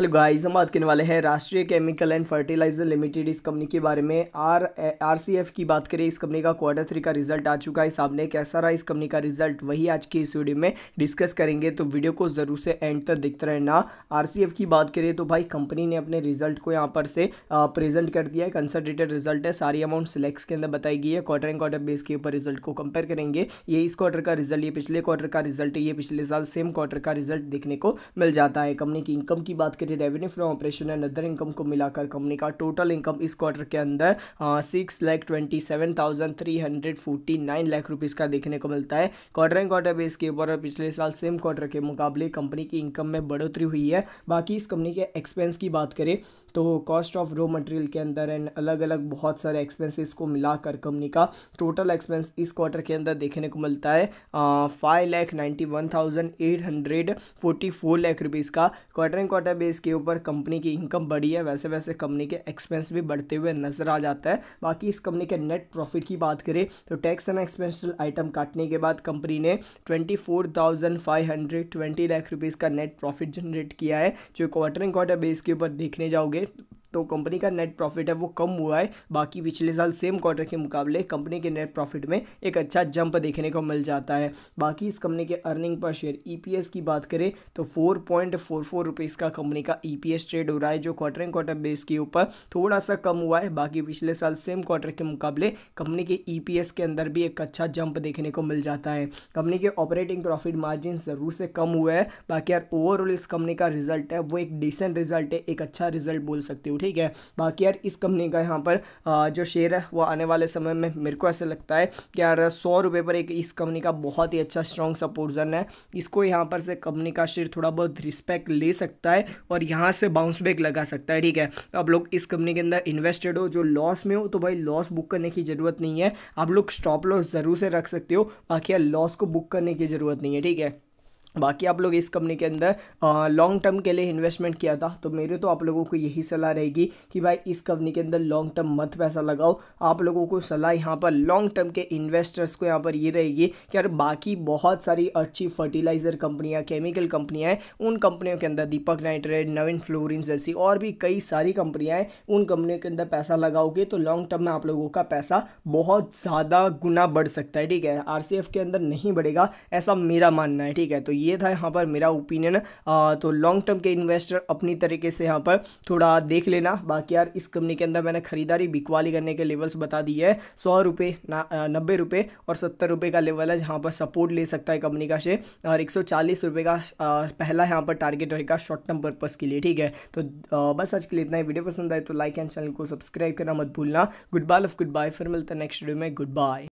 hello guys हम बात करने वाले हैं Rashtriya chemical and fertiliser limited इस कंपनी के बारे में आर आर सी एफ की बात करें इस कंपनी का क्वार्टर थ्री का रिजल्ट आ चुका है सामने कैसा रहा इस कंपनी का रिजल्ट वही आज की इस वीडियो में डिस्कस करेंगे तो वीडियो को ज़रूर से एंड तक देखते रहना आर सी एफ की बात करें तो भाई कंपनी ने अपने रिजल्ट को यहाँ पर से प्रेजेंट कर दिया है कंसल्टेटेड रिजल्ट है सारी अमाउंट सिलेक्स के अंदर बताई गई है क्वार्टर एंड क्वार्टर बेस के ऊपर रिजल्ट को कंपेयर करेंगे ये इस क्वार्टर का रिजल्ट ये पिछले क्वार्टर का रिजल्ट है ये पिछले साल सेम क्वार्टर का रिजल्ट देखने को मिल जाता है कंपनी की इनकम की बात करें यानी revenue from operation and other income को मिलाकर कंपनी का टोटल इनकम इस क्वार्टर के अंदर six lakh twenty seven thousand three hundred forty nine lakh rupees का देखने को मिलता है क्वार्टर एंड क्वार्टर बेस के ऊपर पिछले साल सेम क्वार्टर के मुकाबले कंपनी की इनकम में बढ़ोतरी हुई है बाकी इस कंपनी के एक्सपेंस की बात करें तो कॉस्ट ऑफ रॉ मटेरियल के अंदर एंड अलग अलग बहुत सारे एक्सपेंसिस को मिलाकर कंपनी का टोटल एक्सपेंस इस क्वार्टर के अंदर देखने को मिलता है five lakh ninety one thousand eight hundred forty four lakh rupees का क्वार्टर एंड क्वार्टर बेस इसके ऊपर कंपनी की इनकम बढ़ी है वैसे वैसे कंपनी के एक्सपेंस भी बढ़ते हुए नजर आ जाता है बाकी इस कंपनी के नेट प्रॉफिट की बात करें तो टैक्स एंड एक्सपेंशल आइटम काटने के बाद कंपनी ने twenty four thousand five hundred twenty lakh rupees का नेट प्रॉफिट जनरेट किया है जो क्वार्टर एंड क्वार्टर बेस के ऊपर देखने जाओगे तो कंपनी का नेट प्रॉफिट है वो कम हुआ है बाकी पिछले साल सेम क्वार्टर के मुकाबले कंपनी के नेट प्रॉफिट में एक अच्छा जंप देखने को मिल जाता है बाकी इस कंपनी के अर्निंग पर शेयर ईपीएस की बात करें तो four point four four rupees का कंपनी का ईपीएस e ट्रेड हो रहा है जो क्वार्टर एंड क्वार्टर बेस के ऊपर थोड़ा सा कम हुआ है बाकी पिछले साल सेम क्वार्टर के मुकाबले कंपनी के ईपीएस e के अंदर भी एक अच्छा जंप देखने को मिल जाता है कंपनी के ऑपरेटिंग प्रॉफिट मार्जिन ज़रूर से कम हुआ है बाकी यार ओवरऑल इस कंपनी का रिजल्ट है वो एक डिसेंट रिजल्ट है एक अच्छा रिजल्ट बोल सकते हो ठीक है बाकी यार इस कंपनी का यहाँ पर जो शेयर है वो आने वाले समय में मेरे को ऐसा लगता है कि यार सौ रुपये पर एक इस कंपनी का बहुत ही अच्छा स्ट्रॉन्ग सपोर्ट जन है इसको यहाँ पर से कंपनी का शेयर थोड़ा बहुत रिस्पेक्ट ले सकता है और यहाँ से बाउंस बैक लगा सकता है ठीक है आप लोग इस कंपनी के अंदर इन्वेस्टेड हो जो लॉस में हो तो भाई लॉस बुक करने की ज़रूरत नहीं है आप लोग स्टॉप लॉस ज़रूर से रख सकते हो बाकी यार लॉस को बुक करने की ज़रूरत नहीं है ठीक है बाकी आप लोग इस कंपनी के अंदर लॉन्ग टर्म के लिए इन्वेस्टमेंट किया था तो मेरे तो आप लोगों को यही सलाह रहेगी कि भाई इस कंपनी के अंदर लॉन्ग टर्म मत पैसा लगाओ आप लोगों को सलाह यहाँ पर लॉन्ग टर्म के इन्वेस्टर्स को यहाँ पर ये रहेगी कि यार बाकी बहुत सारी अच्छी फर्टिलाइज़र कंपनियाँ केमिकल कंपनियाँ हैं उन कंपनियों के अंदर दीपक नाइट्रेट नवीन फ्लोरिन जैसी और भी कई सारी कंपनियाँ हैं उन कंपनियों के अंदर पैसा लगाओगे तो लॉन्ग टर्म में आप लोगों का पैसा बहुत ज़्यादा गुना बढ़ सकता है ठीक है आर के अंदर नहीं बढ़ेगा ऐसा मेरा मानना है ठीक है तो ये था यहाँ पर मेरा ओपिनियन तो लॉन्ग टर्म के इन्वेस्टर अपनी तरीके से यहाँ पर थोड़ा देख लेना बाकी यार इस कंपनी के अंदर मैंने खरीदारी बिकवाली करने के लेवल्स बता दिए है सौ रुपये नब्बे रुपये और सत्तर रुपये का लेवल है जहाँ पर सपोर्ट ले सकता है कंपनी का शेयर और एक सौ चालीस का पहला यहाँ पर टारगेट रहेगा शॉर्ट टर्म पर्पज़ के लिए ठीक है तो बस आज के लिए इतना ही वीडियो पसंद आए तो लाइक एंड चैनल को सब्सक्राइब करना मत भूलना goodbye love goodbye फिर मिलता है नेक्स्ट वीडियो में गुड बाय